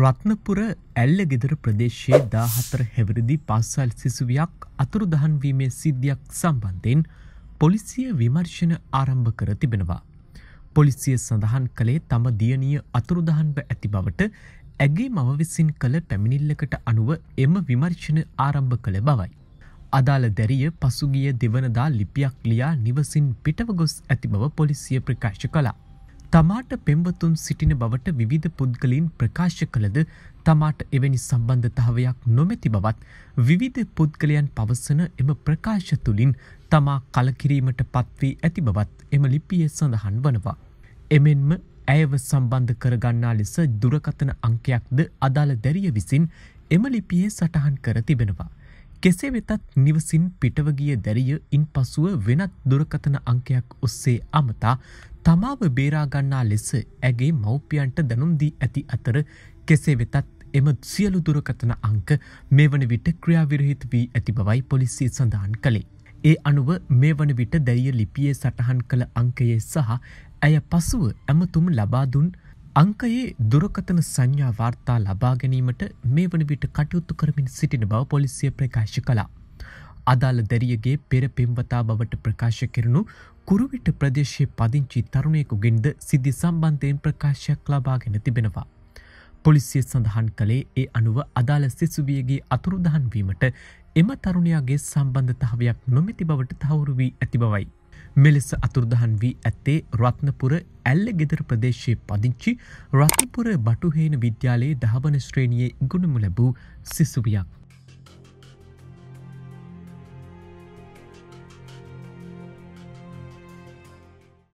රත්නපුර ඇල්ලගෙදර ප්‍රදේශයේ දාහතර හැවරදි පාසල් සිසුවියක් අතුරුදහන්වීමේ සිද්ධියක් සම්බන්ධයෙන් පොලිසිය විමර්ශන ආරම්භ කර තිබෙනවා. පොලිසිය සඳහන් කළේ තම දියණිය අතුරුදහන්ව ඇති බවට ඇගේ මව විසින් කළ පැමිණිල්ලකට අනුව එම විමර්ශන ආරම්භ කළ බවයි. අදාළ දැරිය පසුගිය දෙවනදා ලිපියක් ලියා නිවසින් පිටව ගොස් ඇති බව පොලිසිය ප්‍රකාශ කලා. තමාට පෙම්වතුන් සිටින බවට විවිධ පුද්ගලින් ප්‍රකාශ කළද තමාට එවැනි සම්බන්ධතාවයක් නොමැති බවත් විවිධ පුද්ගලයන් පවසන එම ප්‍රකාශ තුළින් තමා කලකිරීමට පත්වී ඇති බවත් එම ලිපිය සඳහන් වනවා. එමෙන්ම ඇයව සම්බන්ධ කරගන්නා ලෙස දුරකතන අංකයක්ද අදාළ දැරිය විසින් එම ලිපියේ සටහන් කර තිබෙනවා. කෙසේ වෙතත් නිවසින් පිටවගිය දැරිය ඉන් පසුව වෙනත් දුරකතන අංකයක් ඔස්සේ අමතා තමාව බේරාගන්නා ලෙස ඇගේ මව්පියන්ට දැනුම්දී ඇති අතර කෙසේ වෙතත් එම සියලු දුරකතන අංක මේ වන විට ක්‍රියාවිරහිත වී ඇති බවයි පොලිසිය සඳහන් කළේ. ඒ අනුව මේ වන විට දැරිය ලිපියේ සටහන් කළ අංකයේ සහ ඇය පසුව ඇමතුම් ලබාදුන් අංකයේ දුරකතන සංඥා වාර්තා ලබා ගැනීමට මේ වන විට කටයුතු කරමින් සිටින බව පොලිසිය ප්‍රකාශ කලා. අදාළ දැරියගේ පෙර පෙම්වතා බවට ප්‍රකාශ කරනු කුරුවිට ප්‍රදේශයේ පදිංචි තරුණයකුගෙන්ද සිද්ධි සම්බන්ධයෙන් ප්‍රකාශයක් ලබාගෙන තිබෙනවා. පොලිසිය සඳහන් කළේ ඒ අනුව අදාළ සිසුවියගේ අතුරුදහන්වීමට එම තරුණයාගේ සම්බන්ධතාවයක් නොමැති බවට තවුරු වී ඇති බවයි. මෙලෙස අතුර්දහන් වී ඇත්තේ රත්නපුර ඇල්ල ගෙදර ප්‍රදේශයේ පදිංචි රත්නපුර බටුහේන විද්‍යාලයේ දහවන ශ්‍රේණියයේ ඉගුණමු ලැබූ සිසුවියක්.